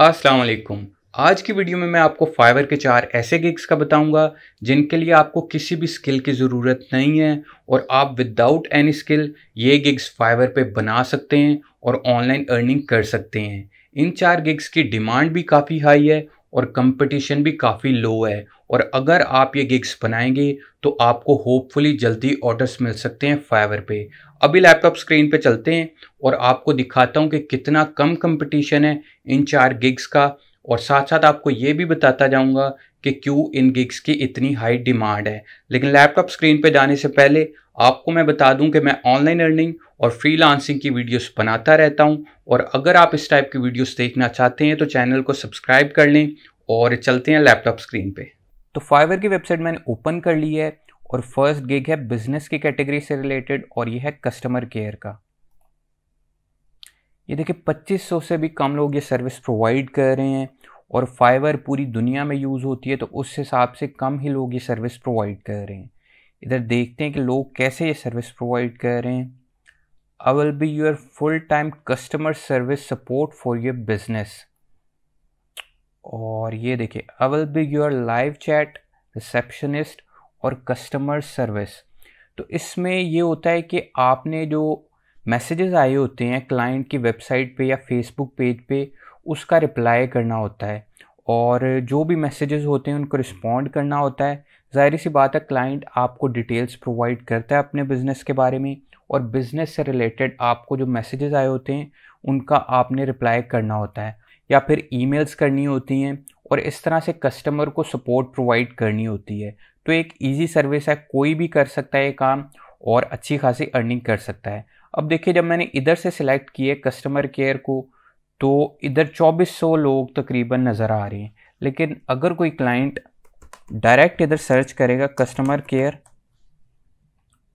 अस्सलाम वालेकुम आज की वीडियो में मैं आपको फाइवर के चार ऐसे गिग्स का बताऊंगा जिनके लिए आपको किसी भी स्किल की ज़रूरत नहीं है और आप विदाउट एनी स्किल ये गिग्स फाइवर पे बना सकते हैं और ऑनलाइन अर्निंग कर सकते हैं इन चार गिग्स की डिमांड भी काफ़ी हाई है और कंपटीशन भी काफ़ी लो है और अगर आप ये गिग्स बनाएंगे तो आपको होपफुली जल्दी ऑर्डर्स मिल सकते हैं फाइवर पे अभी लैपटॉप स्क्रीन पे चलते हैं और आपको दिखाता हूँ कि कितना कम कंपटीशन है इन चार गिग्स का और साथ साथ आपको ये भी बताता जाऊंगा कि क्यों इन गिग्स की इतनी हाई डिमांड है लेकिन लैपटॉप स्क्रीन पे जाने से पहले आपको मैं बता दूं कि मैं ऑनलाइन अर्निंग और फ्रीलांसिंग की वीडियोस बनाता रहता हूं और अगर आप इस टाइप की वीडियोस देखना चाहते हैं तो चैनल को सब्सक्राइब कर लें और चलते हैं लैपटॉप स्क्रीन पर तो फाइवर की वेबसाइट मैंने ओपन कर ली है और फर्स्ट गिग है बिजनेस की कैटेगरी से रिलेटेड और ये है कस्टमर केयर का ये देखिए 2500 से भी कम लोग ये सर्विस प्रोवाइड कर रहे हैं और फाइबर पूरी दुनिया में यूज़ होती है तो उस हिसाब से कम ही लोग ये सर्विस प्रोवाइड कर रहे हैं इधर देखते हैं कि लोग कैसे ये सर्विस प्रोवाइड कर रहे हैं I will be your full time customer service support for your business और ये देखिए I will be your live chat receptionist और कस्टमर सर्विस तो इसमें ये होता है कि आपने जो मैसेजेस आए होते हैं क्लाइंट की वेबसाइट पे या फेसबुक पेज पे उसका रिप्लाई करना होता है और जो भी मैसेजेस होते हैं उनको रिस्पॉन्ड करना होता है ज़ाहिर सी बात है क्लाइंट आपको डिटेल्स प्रोवाइड करता है अपने बिज़नेस के बारे में और बिज़नेस से रिलेटेड आपको जो मैसेजेस आए होते हैं उनका आपने रिप्लाई करना होता है या फिर ईमेल्स करनी होती हैं और इस तरह से कस्टमर को सपोर्ट प्रोवाइड करनी होती है तो एक ईजी सर्विस है कोई भी कर सकता है ये काम और अच्छी खासी अर्निंग कर सकता है अब देखिए जब मैंने इधर से सिलेक्ट किए कस्टमर केयर को तो इधर 2400 लोग तकरीबन नज़र आ रहे हैं लेकिन अगर कोई क्लाइंट डायरेक्ट इधर सर्च करेगा कस्टमर केयर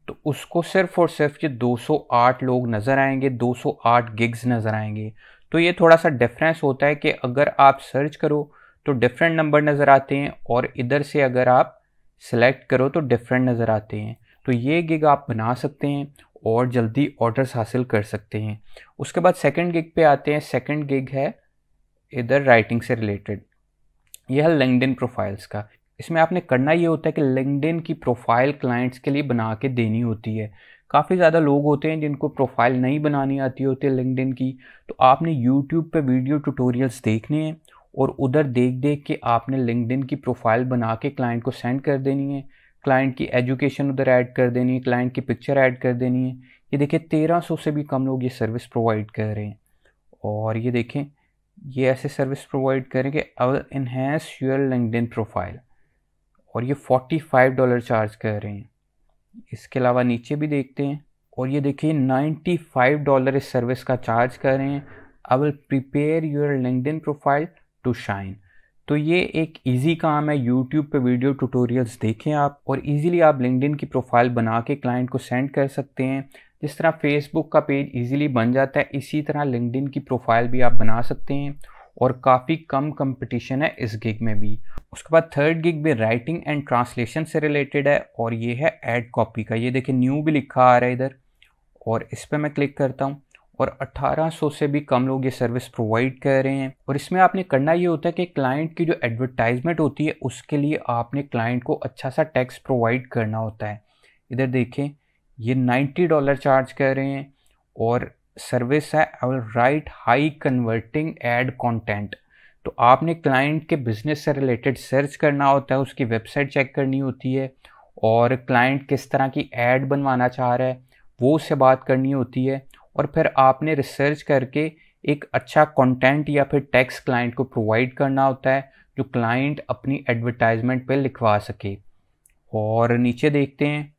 तो उसको सिर्फ और सिर्फ ये 208 लोग नज़र आएंगे 208 गिग्स नज़र आएंगे तो ये थोड़ा सा डिफरेंस होता है कि अगर आप सर्च करो तो डिफरेंट नंबर नज़र आते हैं और इधर से अगर आप सेलेक्ट करो तो डिफरेंट नज़र आते हैं तो ये गिग आप बना सकते हैं और जल्दी ऑर्डर्स हासिल कर सकते हैं उसके बाद सेकंड गिग पे आते हैं सेकंड गिग है इधर राइटिंग से रिलेटेड यह है लिंकड प्रोफाइल्स का इसमें आपने करना ये होता है कि लिंकडिन की प्रोफाइल क्लाइंट्स के लिए बना के देनी होती है काफ़ी ज़्यादा लोग होते हैं जिनको प्रोफाइल नहीं बनानी आती होती है लिंकडिन की तो आपने यूट्यूब पर वीडियो टूटोरियल्स देखने हैं और उधर देख देख के आपने लिंकडिन की प्रोफाइल बना के क्लाइंट को सेंड कर देनी है क्लाइंट की एजुकेशन उधर ऐड कर देनी है क्लाइंट की पिक्चर ऐड कर देनी है ये देखिए तेरह सौ से भी कम लोग ये सर्विस प्रोवाइड कर रहे हैं और ये देखें ये ऐसे सर्विस प्रोवाइड करेंगे our enhance your LinkedIn profile और ये फोर्टी फाइव डॉलर चार्ज कर रहे हैं इसके अलावा नीचे भी देखते हैं और ये देखिए नाइन्टी फाइव डॉलर इस सर्विस का चार्ज कर रहे हैं I will prepare your LinkedIn profile to shine तो ये एक इजी काम है यूट्यूब पे वीडियो ट्यूटोरियल्स देखें आप और इजीली आप लिंकडिन की प्रोफाइल बना के क्लाइंट को सेंड कर सकते हैं जिस तरह फेसबुक का पेज इजीली बन जाता है इसी तरह लिंकडिन की प्रोफाइल भी आप बना सकते हैं और काफ़ी कम कंपटीशन है इस गिग में भी उसके बाद थर्ड गिग भी राइटिंग एंड ट्रांसलेशन से रिलेटेड है और ये है एड कॉपी का ये देखिए न्यू भी लिखा आ रहा है इधर और इस पर मैं क्लिक करता हूँ और 1800 से भी कम लोग ये सर्विस प्रोवाइड कर रहे हैं और इसमें आपने करना ये होता है कि क्लाइंट की जो एडवर्टाइजमेंट होती है उसके लिए आपने क्लाइंट को अच्छा सा टैक्स प्रोवाइड करना होता है इधर देखें ये 90 डॉलर चार्ज कर रहे हैं और सर्विस है I will write high converting ad content तो आपने क्लाइंट के बिजनेस से रिलेटेड सर्च करना होता है उसकी वेबसाइट चेक करनी होती है और क्लाइंट किस तरह की एड बनवाना चाह रहा है वो उससे बात करनी होती है और फिर आपने रिसर्च करके एक अच्छा कंटेंट या फिर टैक्स क्लाइंट को प्रोवाइड करना होता है जो क्लाइंट अपनी एडवर्टाइजमेंट पे लिखवा सके और नीचे देखते हैं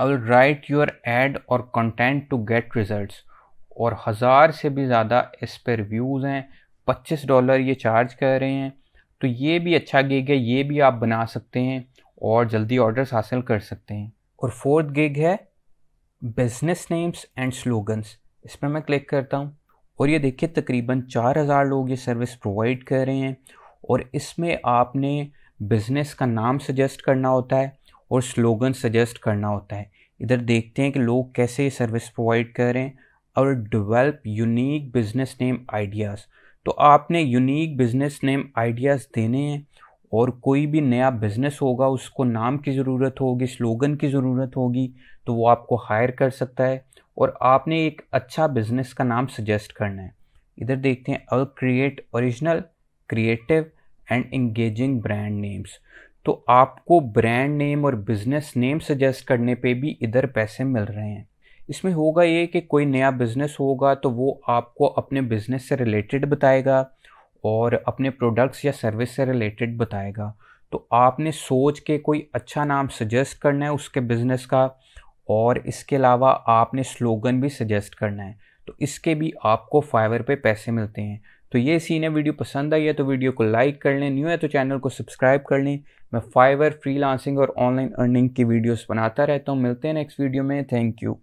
आई राइट योर एड और कंटेंट टू गेट रिजल्ट्स और हज़ार से भी ज़्यादा इस पर रिव्यूज़ हैं पच्चीस डॉलर ये चार्ज कर रहे हैं तो ये भी अच्छा गिग है ये भी आप बना सकते हैं और जल्दी ऑर्डर्स हासिल कर सकते हैं और फोर्थ गिग है बिजनेस नेम्स एंड स्लोगन्स इस पर मैं क्लिक करता हूँ और ये देखिए तकरीबन चार हज़ार लोग ये सर्विस प्रोवाइड कर रहे हैं और इसमें आपने बिज़नेस का नाम सजेस्ट करना होता है और स्लोगन सजेस्ट करना होता है इधर देखते हैं कि लोग कैसे ये सर्विस प्रोवाइड कर रहे हैं और develop unique business name ideas तो आपने यूनिक बिजनेस नेम आइडियाज़ देने हैं और कोई भी नया बिज़नेस होगा उसको नाम की ज़रूरत होगी स्लोगन की ज़रूरत होगी तो वो आपको हायर कर सकता है और आपने एक अच्छा बिजनेस का नाम सजेस्ट करना है इधर देखते हैं I'll create original creative and engaging brand names तो आपको ब्रांड नेम और बिजनेस नेम सजेस्ट करने पे भी इधर पैसे मिल रहे हैं इसमें होगा ये कि कोई नया बिज़नेस होगा तो वो आपको अपने बिज़नेस से रिलेटेड बताएगा और अपने प्रोडक्ट्स या सर्विस से रिलेटेड बताएगा तो आपने सोच के कोई अच्छा नाम सजेस्ट करना है उसके बिज़नेस का और इसके अलावा आपने स्लोगन भी सजेस्ट करना है तो इसके भी आपको फाइवर पे पैसे मिलते हैं तो ये सीन है वीडियो पसंद आई है तो वीडियो को लाइक कर लें न्यू है तो चैनल को सब्सक्राइब कर लें मैं फाइवर फ्री और ऑनलाइन अर्निंग की वीडियोस बनाता रहता हूँ मिलते हैं नेक्स्ट वीडियो में थैंक यू